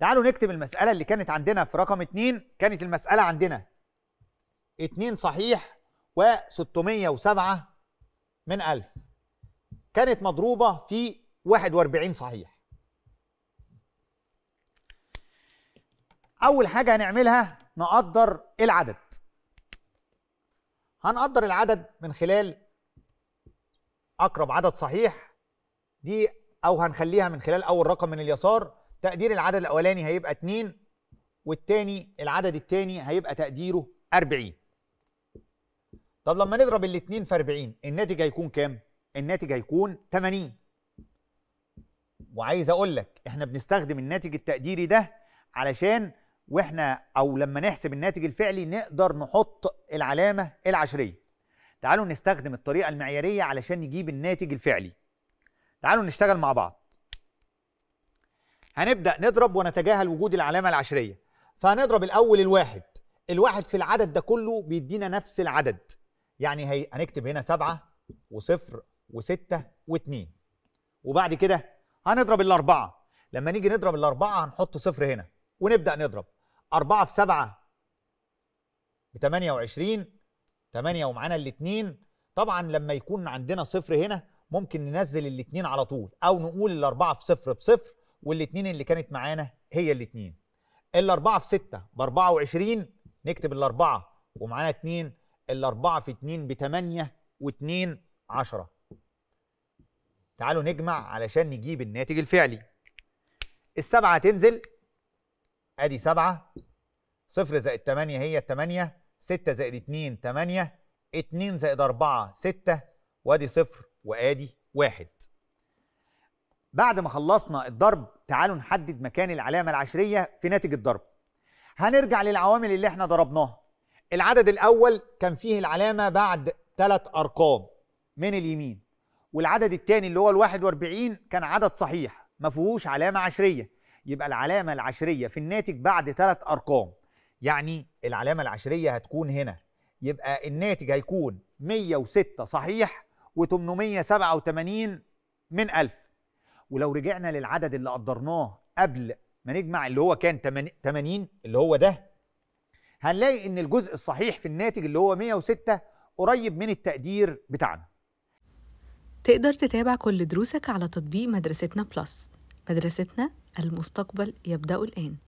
تعالوا نكتب المسألة اللي كانت عندنا في رقم 2 كانت المسألة عندنا 2 صحيح و607 من 1000 كانت مضروبة في 41 صحيح أول حاجة هنعملها نقدر العدد هنقدر العدد من خلال أقرب عدد صحيح دي أو هنخليها من خلال أول رقم من اليسار تقدير العدد الاولاني هيبقى 2 والتاني العدد التاني هيبقى تقديره 40 طب لما نضرب الاثنين في 40 الناتج هيكون كام الناتج هيكون 80 وعايز اقول لك احنا بنستخدم الناتج التقديري ده علشان واحنا او لما نحسب الناتج الفعلي نقدر نحط العلامه العشريه تعالوا نستخدم الطريقه المعياريه علشان نجيب الناتج الفعلي تعالوا نشتغل مع بعض هنبدا نضرب ونتجاهل وجود العلامه العشريه فهنضرب الاول الواحد الواحد في العدد ده كله بيدينا نفس العدد يعني هي هنكتب هنا سبعة وصفر وستة واتنين وبعد كده هنضرب الأربعة لما نيجي نضرب الأربعة هنحط صفر هنا ونبدأ نضرب أربعة في سبعة بتمانية وعشرين تمانية ومعانا الاتنين طبعا لما يكون عندنا صفر هنا ممكن ننزل الاتنين على طول أو نقول الأربعة في صفر بصفر والاثنين اللي كانت معانا هي الاثنين الاربعه في ستة بأربعة 24 نكتب الاربعه ومعانا اتنين الاربعه في اتنين بتمانية 8 عشرة 10 تعالوا نجمع علشان نجيب الناتج الفعلي السبعه تنزل ادي سبعة صفر زائد تمانية هي 8 ستة زائد اتنين تمانية اتنين زائد أربعة ستة وادي صفر وادي واحد بعد ما خلصنا الضرب تعالوا نحدد مكان العلامة العشرية في ناتج الضرب هنرجع للعوامل اللي احنا ضربناها العدد الأول كان فيه العلامة بعد ثلاث أرقام من اليمين والعدد الثاني اللي هو الواحد 41 كان عدد صحيح ما فيهوش علامة عشرية يبقى العلامة العشرية في الناتج بعد ثلاث أرقام يعني العلامة العشرية هتكون هنا يبقى الناتج هيكون 106 صحيح و 887 من 1000 ولو رجعنا للعدد اللي قدرناه قبل ما نجمع اللي هو كان 80 اللي هو ده هنلاقي ان الجزء الصحيح في الناتج اللي هو 106 قريب من التقدير بتاعنا تقدر تتابع كل دروسك على تطبيق مدرستنا بلس مدرستنا المستقبل يبدأ الآن